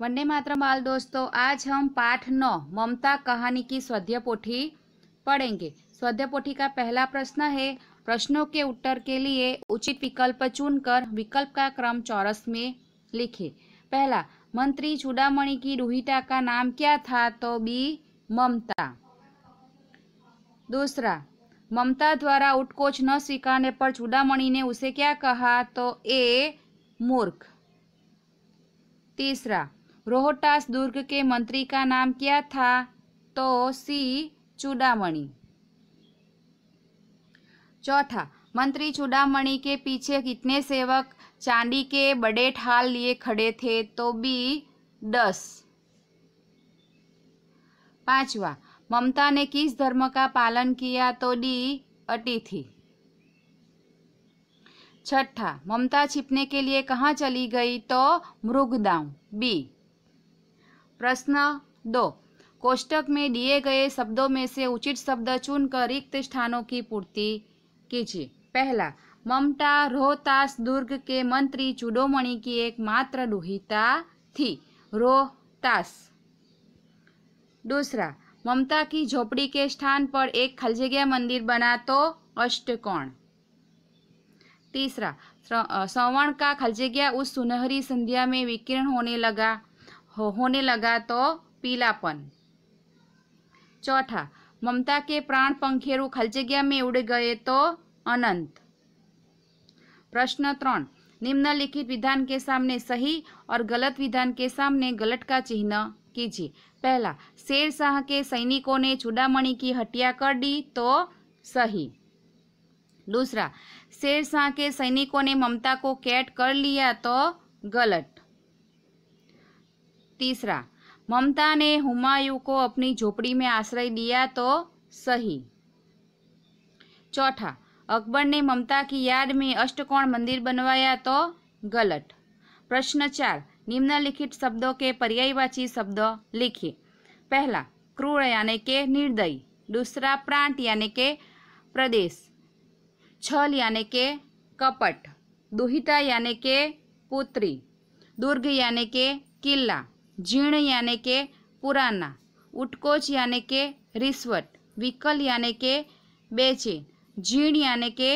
वंदे मात्र माल दोस्तों आज हम पाठ नौ ममता कहानी की स्वध्य पोथी पढ़ेंगे स्वध्य पोथी का पहला प्रश्न है प्रश्नों के उत्तर के लिए उचित विकल्प चुनकर विकल्प का क्रम चौरस में लिखे पहला मंत्री चूडामणि की रूहिता का नाम क्या था तो बी ममता दूसरा ममता द्वारा उठकोच न स्वीकारने पर चूडामणि ने उसे क्या कहा तो ए मूर्ख तीसरा रोहटास दुर्ग के मंत्री का नाम क्या था तो सी चूडामणि चौथा मंत्री चूडामणि के पीछे कितने सेवक चांदी के बड़े ठाल लिए खड़े थे तो बी दस पांचवा ममता ने किस धर्म का पालन किया तो डी अतिथि छठा ममता छिपने के लिए कहाँ चली गई तो मृगदाऊ बी प्रश्न दो कोष्टक में दिए गए शब्दों में से उचित शब्द चुनकर रिक्त स्थानों की पूर्ति कीजिए पहला ममता रोहतास दुर्ग के मंत्री चुडोमणि की एकमात्र दुहिता थी रोहतास दूसरा ममता की झोपड़ी के स्थान पर एक खलजगिया मंदिर बना तो अष्टकोण तीसरा श्रवण का खलजगिया उस सुनहरी संध्या में विकीर्ण होने लगा हो, होने लगा तो पीलापन चौथा ममता के प्राण पंखेरु खलचगिया में उड़ गए तो अनंत प्रश्न त्रण निम्नलिखित विधान के सामने सही और गलत विधान के सामने गलत का चिन्ह कीजिए पहला शेर शाह के सैनिकों ने चूडामणि की हत्या कर दी तो सही दूसरा शेर शाह के सैनिकों ने ममता को कैट कर लिया तो गलत तीसरा ममता ने हुमायूं को अपनी झोपड़ी में आश्रय दिया तो सही चौथा अकबर ने ममता की याद में अष्टकोण मंदिर बनवाया तो गलत प्रश्न चार निम्नलिखित शब्दों के पर्यायवाची शब्द लिखिए पहला क्रूर यानी के निर्दयी दूसरा प्रांत यानी के प्रदेश छल यानी के कपट दुहिता यानी के पुत्री दुर्ग यानी के किला जीर्ण यानि के पुराना उटकोच यानि के रिश्वत विकल यानी के बेचैन जीर्ण यानि के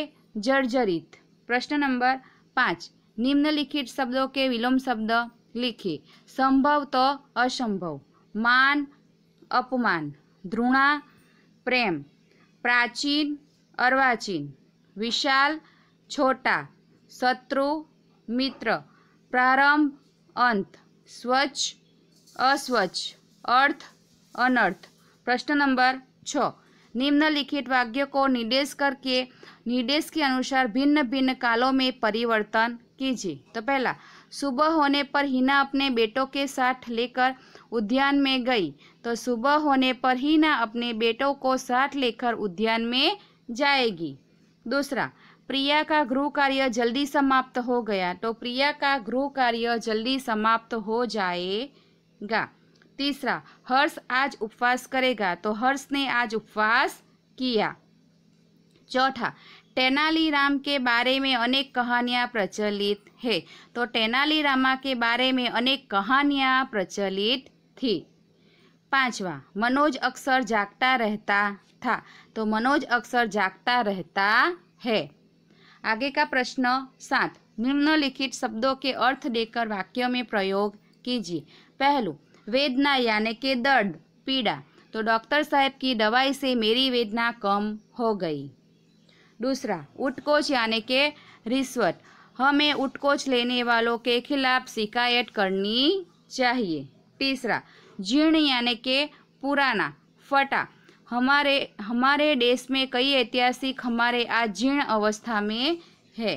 जर्जरित प्रश्न नंबर पाँच निम्नलिखित शब्दों के विलोम शब्द लिखे संभव तो असंभव मान अपमान द्रुणा प्रेम प्राचीन अर्वाचीन विशाल छोटा शत्रु मित्र प्रारंभ अंत स्वच्छ अस्वच्छ अर्थ अनर्थ प्रश्न नंबर छ निम्नलिखित वाक्य को निर्देश करके निर्देश के अनुसार भिन्न भिन्न कालों में परिवर्तन कीजिए तो पहला सुबह होने पर हिना अपने बेटों के साथ लेकर उद्यान में गई तो सुबह होने पर हिना अपने बेटों को साथ लेकर उद्यान में जाएगी दूसरा प्रिया का गृह कार्य जल्दी समाप्त हो गया तो प्रिया का गृह कार्य जल्दी समाप्त हो जाए गा तीसरा हर्ष आज उपवास करेगा तो हर्ष ने आज उपवास किया चौथा तेनालीराम के बारे में अनेक कहानियां प्रचलित है तो तेनालीरामा के बारे में अनेक कहानियां प्रचलित थी पांचवा मनोज अक्सर जागता रहता था तो मनोज अक्सर जागता रहता है आगे का प्रश्न सात निम्नलिखित शब्दों के अर्थ देकर वाक्यों में प्रयोग कीजिए पहलू वेदना यानी के दर्द पीड़ा तो डॉक्टर साहब की दवाई से मेरी वेदना कम हो गई दूसरा उठकोच यानी के रिश्वत हमें उठकोच लेने वालों के खिलाफ शिकायत करनी चाहिए तीसरा जीर्ण यानी के पुराना फटा हमारे हमारे देश में कई ऐतिहासिक हमारे आज जीर्ण अवस्था में है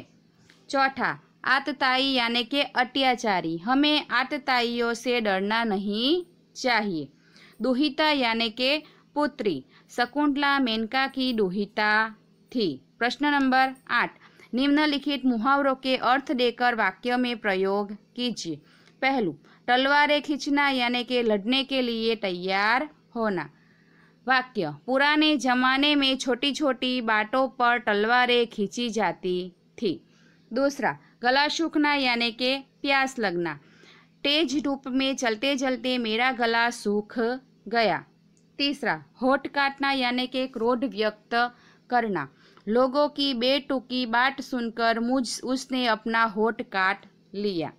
चौथा आतताई यानी के अत्याचारी हमें आतताइयों से डरना नहीं चाहिए दुहिता यानी के पुत्री शकुंतला मेनका की दुहिता थी प्रश्न नंबर आठ निम्नलिखित मुहावरों के अर्थ देकर वाक्य में प्रयोग कीजिए पहलू तलवारें खींचना यानी के लड़ने के लिए तैयार होना वाक्य पुराने जमाने में छोटी छोटी बाटों पर तलवारें खींची जाती थी दूसरा गला सूखना यानी के प्यास लगना तेज धूप में चलते चलते मेरा गला सूख गया तीसरा होठ काटना यानी कि क्रोध व्यक्त करना लोगों की बेटुकी बाट सुनकर मुझ उसने अपना होठ काट लिया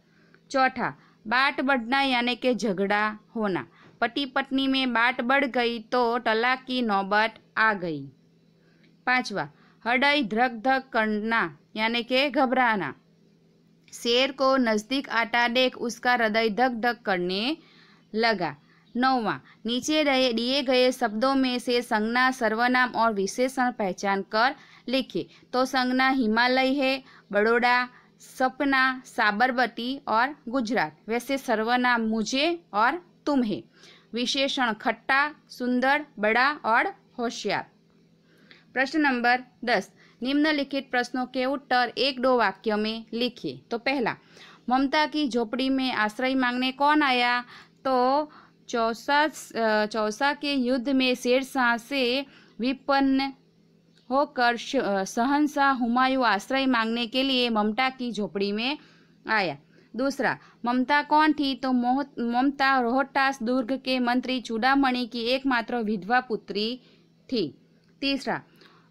चौथा बाट बढ़ना यानी के झगड़ा होना पति पत्नी में बाट बढ़ गई तो तलाक की नौबत आ गई पांचवा हृदय धक धक करना यानी कि घबराना शेर को नज़दीक आटा देख उसका हृदय धक धक करने लगा नौवा नीचे रहे दिए गए शब्दों में से संगना सर्वनाम और विशेषण पहचान कर लिखे तो संगना हिमालय है बड़ोड़ा सपना साबरमती और गुजरात वैसे सर्वनाम मुझे और तुम है विशेषण खट्टा सुंदर बड़ा और होशियार प्रश्न नंबर दस निम्नलिखित प्रश्नों के उत्तर एक दो वाक्यों में लिखिए तो पहला ममता की झोपड़ी में आश्रय मांगने कौन आया तो चौसा चौसा के युद्ध में शेरशाह से विपन्न होकर सहनशाह हुमायूं आश्रय मांगने के लिए ममता की झोपड़ी में आया दूसरा ममता कौन थी तो ममता रोहतास दुर्ग के मंत्री चूड़ामणि की एकमात्र विधवा पुत्री थी तीसरा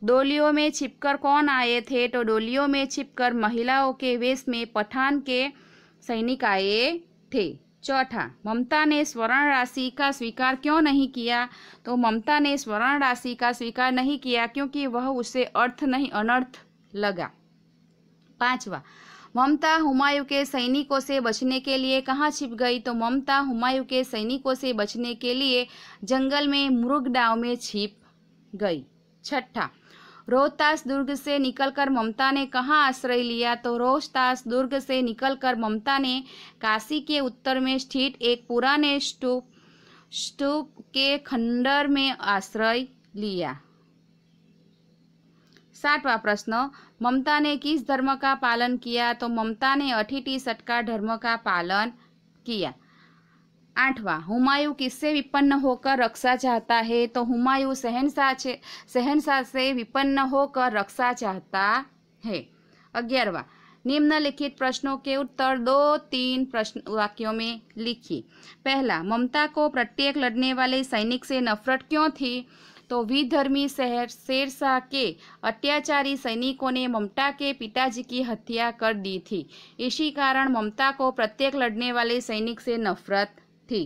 डोलियों में छिपकर कौन आए थे तो डोलियों में छिपकर महिलाओं के वेश में पठान के सैनिक आए थे चौथा ममता ने स्वर्ण राशि का स्वीकार क्यों नहीं किया तो ममता ने स्वर्ण राशि का स्वीकार नहीं किया क्योंकि वह उसे अर्थ नहीं अनर्थ लगा पांचवा ममता हुमायूं के सैनिकों से बचने के लिए कहाँ छिप गई तो ममता हुमायूं के सैनिकों से बचने के लिए जंगल में मुर्गडाव में छिप गई छठा रोहतास दुर्ग से निकलकर ममता ने कहाँ आश्रय लिया तो रोहतास दुर्ग से निकलकर ममता ने काशी के उत्तर में स्थित एक पुराने स्तूप स्तूप के खंडर में आश्रय लिया सातवा प्रश्न ममता ने किस धर्म का पालन किया तो ममता ने अठिटी सटका धर्म का पालन किया आठवां हुमायूं किससे विपन्न होकर रक्षा चाहता है तो हुमायूं शहनशाह से शहनशाह से विपन्न होकर रक्षा चाहता है अग्यारवा निम्नलिखित प्रश्नों के उत्तर दो तीन प्रश्न वाक्यों में लिखिए पहला ममता को प्रत्येक लड़ने वाले सैनिक से नफरत क्यों थी तो विधर्मी शहर शेरशाह के अत्याचारी सैनिकों ने ममता के पिताजी की हत्या कर दी थी इसी कारण ममता को प्रत्येक लड़ने वाले सैनिक से नफरत थी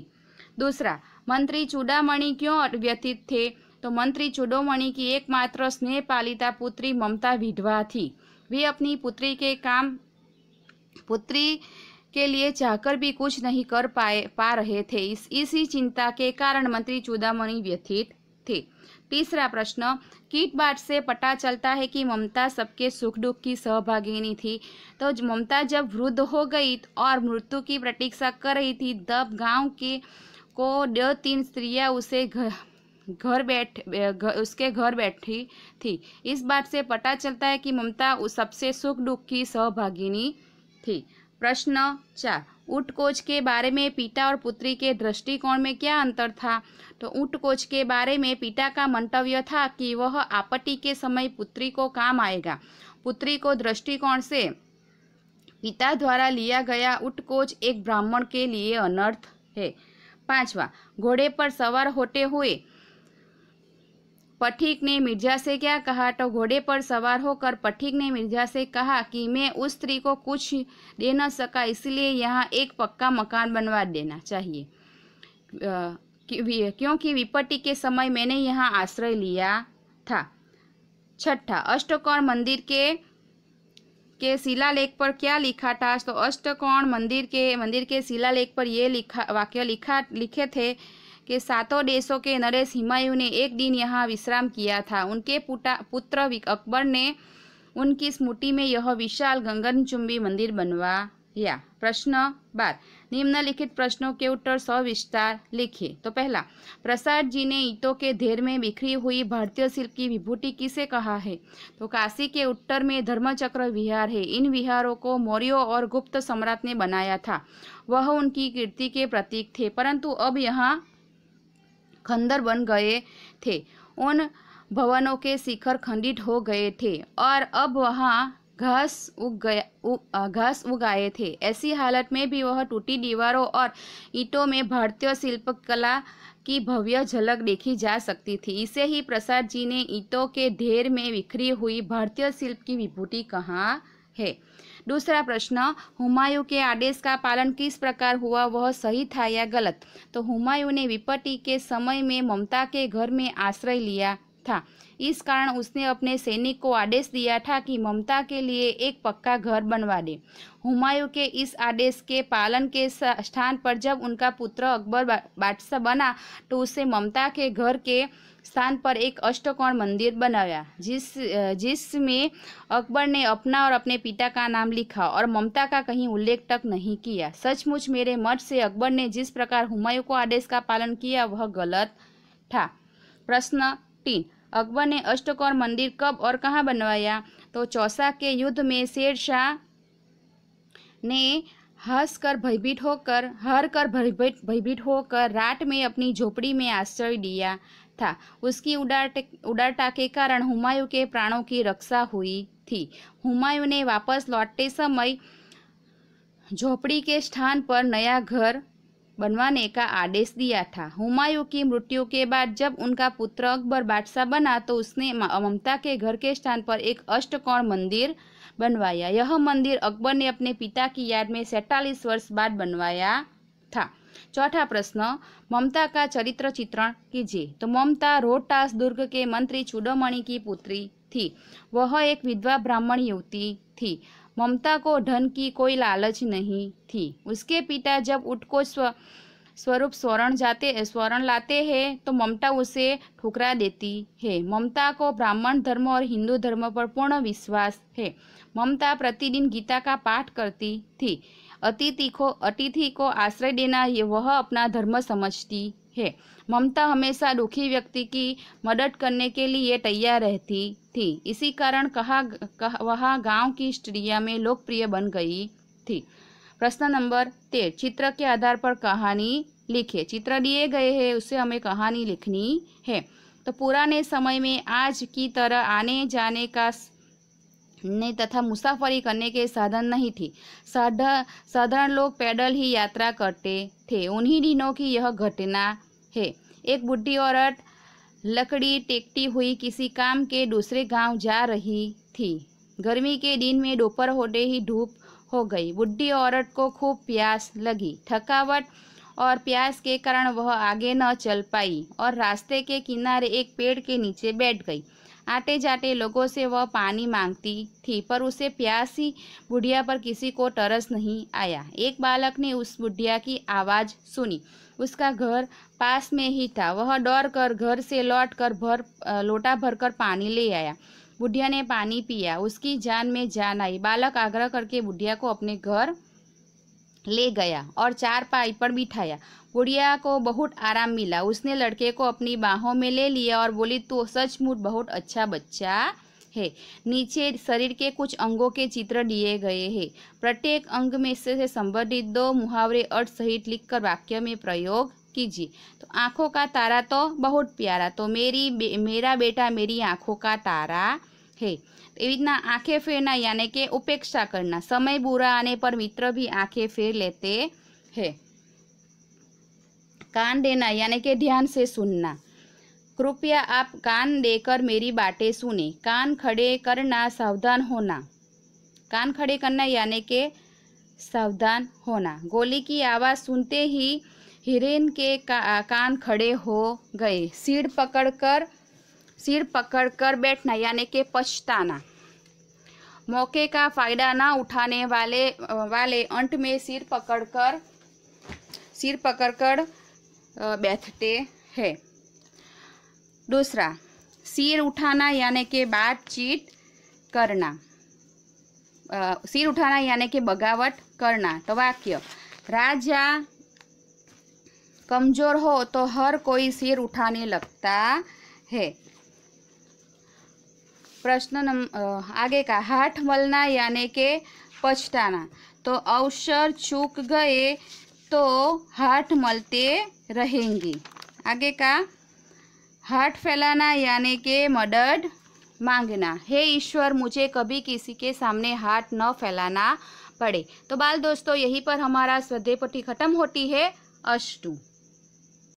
दूसरा मंत्री चूडामणि क्यों व्यतीत थे तो मंत्री चूडोमणि की एकमात्र स्नेह पालिता पुत्री ममता विधवा थी वे अपनी पुत्री के काम पुत्री के लिए चाहकर भी कुछ नहीं कर पाए पा रहे थे इस इसी चिंता के कारण मंत्री चूडामणि व्यथित थे तीसरा प्रश्न कीट बाट से पता चलता है कि ममता सबके सुख दुख की सहभागिनी थी तो ममता जब वृद्ध हो गई तो और मृत्यु की प्रतीक्षा कर रही थी तब गांव के को दो तीन स्त्रियां उसे घर घर बैठ उसके घर बैठी थी इस बात से पता चलता है कि ममता सबसे सुख दुख की सहभागिनी थी प्रश्न चार ऊट कोच के बारे में पिता और पुत्री के दृष्टिकोण में क्या अंतर था तो कोच के बारे में पिता का मंतव्य था कि वह आपत्ति के समय पुत्री को काम आएगा पुत्री को दृष्टिकोण से पिता द्वारा लिया गया कोच एक ब्राह्मण के लिए अनर्थ है पांचवा घोड़े पर सवार होते हुए पठिक ने मिर्जा से क्या कहा तो घोड़े पर सवार होकर पठिक ने मिर्जा से कहा कि मैं उस स्त्री को कुछ दे न सका इसलिए यहाँ एक पक्का मकान बनवा देना चाहिए क्योंकि विपत्ति के समय मैंने यहाँ आश्रय लिया था छठा अष्टकोण मंदिर के के शिलालेख पर क्या लिखा था तो अष्टकोण मंदिर के मंदिर के शिलालेख पर ये लिखा वाक्य लिखा लिखे थे कि सातों देशों के नरेश हिमायू ने एक दिन यहाँ विश्राम किया था उनके पुत्र अकबर ने उनकी स्मृति में यह विशाल गंगनचुंबी मंदिर बनवाया प्रश्न बार निम्नलिखित प्रश्नों के उत्तर सविस्तार लिखिए तो पहला प्रसाद जी ने ईटों के ढेर में बिखरी हुई भारतीय शिल्प की विभूति किसे कहा है तो काशी के उत्तर में धर्मचक्र विहार है इन विहारों को मौर्यों और गुप्त सम्राट ने बनाया था वह उनकी कीर्ति के प्रतीक थे परंतु अब यहाँ खंडर बन गए थे उन भवनों के शिखर खंडित हो गए थे और अब वहाँ घास उग गया घास उगाए थे ऐसी हालत में भी वह टूटी दीवारों और ईंटों में भारतीय शिल्पकला की भव्य झलक देखी जा सकती थी इसे ही प्रसाद जी ने ईंटों के ढेर में बिखरी हुई भारतीय शिल्प की विभूति कहा है दूसरा प्रश्न हुमायूं के आदेश का पालन किस प्रकार हुआ वह सही था या गलत तो हुमायूं ने विपत्ति के समय में ममता के घर में आश्रय लिया था इस कारण उसने अपने सैनिक को आदेश दिया था कि ममता के लिए एक पक्का घर बनवा दे हुमायूं के इस आदेश के पालन के स्थान पर जब उनका पुत्र अकबर बादशाह बना तो उसे ममता के घर के स्थान पर एक अष्टकोण मंदिर बनाया जिस जिसमें अकबर ने अपना और अपने पिता का नाम लिखा और ममता का कहीं उल्लेख तक नहीं किया सचमुच मेरे मत से अकबर ने जिस प्रकार हुमायूं को आदेश का पालन किया वह गलत था प्रश्न तीन अकबर ने अष्टकोण मंदिर कब और कहाँ बनवाया तो चौसा के युद्ध में शेर शाह ने हंस कर भयभीत होकर हर कर भयभीत भयभीत होकर रात में अपनी झोपड़ी में आश्रय दिया था उसकी उड़ाटे उदारता के कारण हुमायूं के प्राणों की रक्षा हुई थी हुमायूं ने वापस लौटते समय झोपड़ी के स्थान पर नया घर बनवाने का आदेश दिया था हुमायूं की मृत्यु के बाद जब उनका पुत्र अकबर बादशाह बना तो उसने ममता के घर के स्थान पर एक अष्टकोण मंदिर बनवाया यह मंदिर अकबर ने अपने पिता की याद में सैतालीस वर्ष बाद बनवाया था चौथा प्रश्न ममता का चरित्र चित्रण कीजिए तो ममता रोहटास दुर्ग के मंत्री चुडोमणि की पुत्री थी वह एक विधवा ब्राह्मण युवती थी ममता को धन की कोई लालच नहीं थी उसके पिता जब उठको स्व स्वरूप स्वर्ण जाते स्वर्ण लाते हैं तो ममता उसे ठुकरा देती है ममता को ब्राह्मण धर्म और हिंदू धर्म पर पूर्ण विश्वास है ममता प्रतिदिन गीता का पाठ करती थी अतिथि को अतिथि को आश्रय देना वह अपना धर्म समझती है ममता हमेशा दुखी व्यक्ति की मदद करने के लिए तैयार रहती थी इसी कारण कहा, कह, वह गांव की स्त्रिया में लोकप्रिय बन गई थी प्रश्न नंबर तेरह चित्र के आधार पर कहानी लिखे चित्र दिए गए हैं उससे हमें कहानी लिखनी है तो पुराने समय में आज की तरह आने जाने का नहीं तथा मुसाफरी करने के साधन नहीं थी साधारण लोग पैदल ही यात्रा करते थे उन्हीं दिनों की यह घटना है एक बुढ़ी औरत लकड़ी टेकती हुई किसी काम के दूसरे गांव जा रही थी गर्मी के दिन में दोपहर होते ही धूप हो गई बुढ़ी औरत को खूब प्यास लगी थकावट और प्यास के कारण वह आगे न चल पाई और रास्ते के किनारे एक पेड़ के नीचे बैठ गई आटे जाटे लोगों से वह पानी मांगती थी पर उसे प्यासी बुढ़िया पर किसी को तरस नहीं आया एक बालक ने उस बुढ़िया की आवाज़ सुनी उसका घर पास में ही था वह डर कर घर से लौट कर भर लोटा भरकर पानी ले आया बुढ़िया ने पानी पिया उसकी जान में जान आई बालक आग्रह करके बुढ़िया को अपने घर ले गया और चार पाई पर बिठाया बुढ़िया को बहुत आराम मिला उसने लड़के को अपनी बाहों में ले लिया और बोली तो सचमुच बहुत अच्छा बच्चा है नीचे शरीर के कुछ अंगों के चित्र दिए गए हैं प्रत्येक अंग में से संबंधित दो मुहावरे अर्थ सहित लिखकर वाक्य में प्रयोग कीजिए तो आँखों का तारा तो बहुत प्यारा तो मेरी मेरा बेटा मेरी आँखों का तारा હે એવી कान देना यानी कि ध्यान से सुनना कृपया आप कान देकर मेरी बातें सुने कान खड़े करना सावधान होना कान खड़े करना यानी के सावधान होना गोली की आवाज़ सुनते ही हिरेन के का, कान खड़े हो गए सीढ़ पकड़कर सिर पकड़कर बैठना यानी कि पछताना मौके का फ़ायदा ना उठाने वाले वाले अंत में सिर पकड़कर सिर पकड़कर बैठते हैं दूसरा सिर उठाना यानी कि बातचीत करना सिर उठाना यानी कि बगावट करना तो वाक्य राजा कमज़ोर हो तो हर कोई सिर उठाने लगता है प्रश्न नम आगे का हाथ मलना यानी के पछताना तो अवसर चूक गए तो हाथ मलते रहेंगे आगे का हाथ फैलाना यानी के मदद मांगना हे ईश्वर मुझे कभी किसी के सामने हाथ न फैलाना पड़े तो बाल दोस्तों यहीं पर हमारा श्रद्धे पट्टी खत्म होती है अष्टू